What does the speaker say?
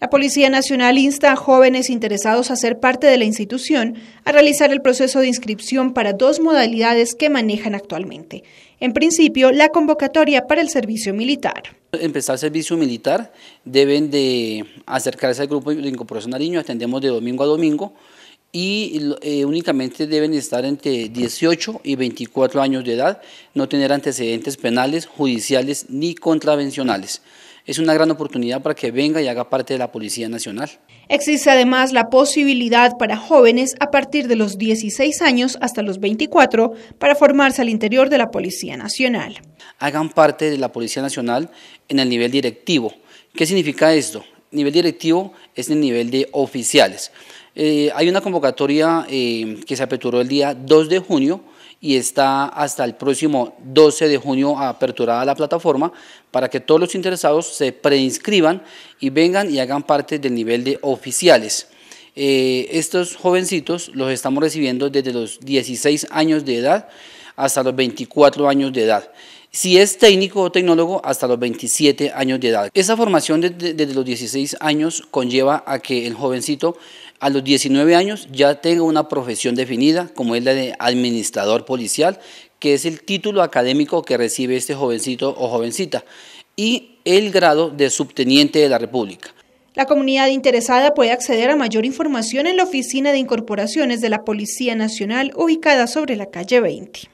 La Policía Nacional insta a jóvenes interesados a ser parte de la institución a realizar el proceso de inscripción para dos modalidades que manejan actualmente. En principio, la convocatoria para el servicio militar. Empezar servicio militar deben de acercarse al grupo de Incorporación Nariño, atendemos de domingo a domingo y eh, únicamente deben estar entre 18 y 24 años de edad, no tener antecedentes penales, judiciales ni contravencionales. Es una gran oportunidad para que venga y haga parte de la Policía Nacional. Existe además la posibilidad para jóvenes a partir de los 16 años hasta los 24 para formarse al interior de la Policía Nacional. Hagan parte de la Policía Nacional en el nivel directivo. ¿Qué significa esto? Nivel directivo es el nivel de oficiales. Eh, hay una convocatoria em, que se aperturó el día 2 de junio y está hasta el próximo 12 de junio aperturada la plataforma para que todos los interesados se preinscriban y vengan y hagan parte del nivel de oficiales. Eh, estos jovencitos los estamos recibiendo desde los 16 años de edad hasta los 24 años de edad. Si es técnico o tecnólogo, hasta los 27 años de edad. Esa formación desde, desde los 16 años conlleva a que el jovencito a los 19 años ya tengo una profesión definida, como es la de administrador policial, que es el título académico que recibe este jovencito o jovencita, y el grado de subteniente de la República. La comunidad interesada puede acceder a mayor información en la Oficina de Incorporaciones de la Policía Nacional ubicada sobre la calle 20.